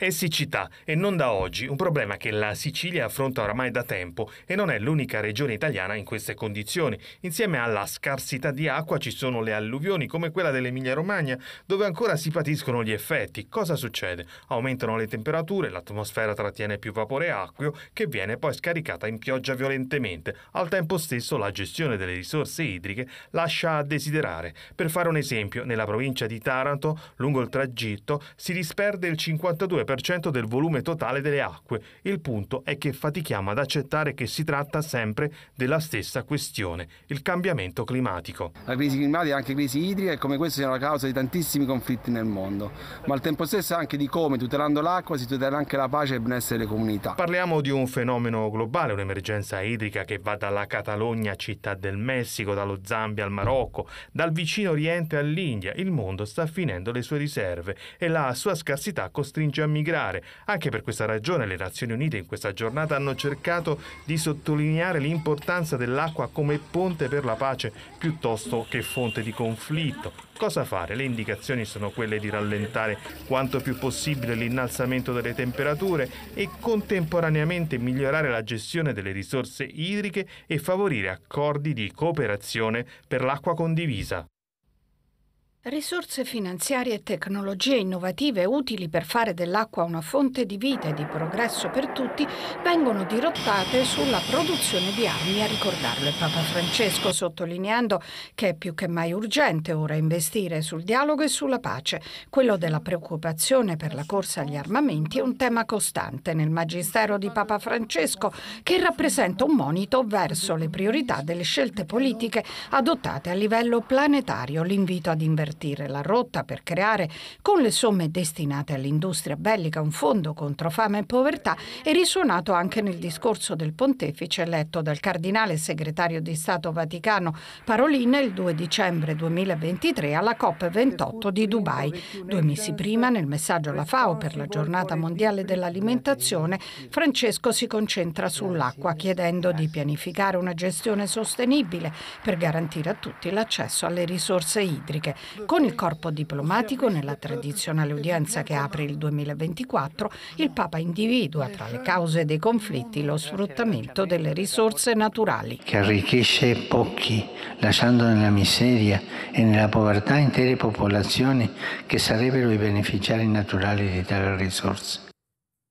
È siccità, e non da oggi, un problema che la Sicilia affronta oramai da tempo e non è l'unica regione italiana in queste condizioni. Insieme alla scarsità di acqua ci sono le alluvioni, come quella dell'Emilia-Romagna, dove ancora si patiscono gli effetti. Cosa succede? Aumentano le temperature, l'atmosfera trattiene più vapore acqueo, che viene poi scaricata in pioggia violentemente. Al tempo stesso la gestione delle risorse idriche lascia a desiderare. Per fare un esempio, nella provincia di Taranto, lungo il tragitto, si disperde il 52% 50% del volume totale delle acque. Il punto è che fatichiamo ad accettare che si tratta sempre della stessa questione, il cambiamento climatico. La crisi climatica è anche crisi idrica e come questo sia la causa di tantissimi conflitti nel mondo, ma al tempo stesso anche di come tutelando l'acqua si tutela anche la pace e il benessere delle comunità. Parliamo di un fenomeno globale, un'emergenza idrica che va dalla Catalogna, città del Messico, dallo Zambia al Marocco, dal vicino Oriente all'India. Il mondo sta finendo le sue riserve e la sua scarsità costringe a migliorare migrare. Anche per questa ragione le Nazioni Unite in questa giornata hanno cercato di sottolineare l'importanza dell'acqua come ponte per la pace piuttosto che fonte di conflitto. Cosa fare? Le indicazioni sono quelle di rallentare quanto più possibile l'innalzamento delle temperature e contemporaneamente migliorare la gestione delle risorse idriche e favorire accordi di cooperazione per l'acqua condivisa. Risorse finanziarie e tecnologie innovative utili per fare dell'acqua una fonte di vita e di progresso per tutti vengono dirottate sulla produzione di armi, a ricordarlo il Papa Francesco, sottolineando che è più che mai urgente ora investire sul dialogo e sulla pace. Quello della preoccupazione per la corsa agli armamenti è un tema costante nel Magistero di Papa Francesco, che rappresenta un monito verso le priorità delle scelte politiche adottate a livello planetario. L'invito ad invertire invertire la rotta per creare con le somme destinate all'industria bellica un fondo contro fame e povertà è risuonato anche nel discorso del pontefice letto dal cardinale segretario di Stato Vaticano Parolin il 2 dicembre 2023 alla COP28 di Dubai. Due mesi prima, nel messaggio alla FAO per la giornata mondiale dell'alimentazione, Francesco si concentra sull'acqua chiedendo di pianificare una gestione sostenibile per garantire a tutti l'accesso alle risorse idriche. Con il corpo diplomatico, nella tradizionale udienza che apre il 2024, il Papa individua tra le cause dei conflitti lo sfruttamento delle risorse naturali. Che arricchisce pochi, lasciando nella miseria e nella povertà intere popolazioni che sarebbero i beneficiari naturali di tali risorse.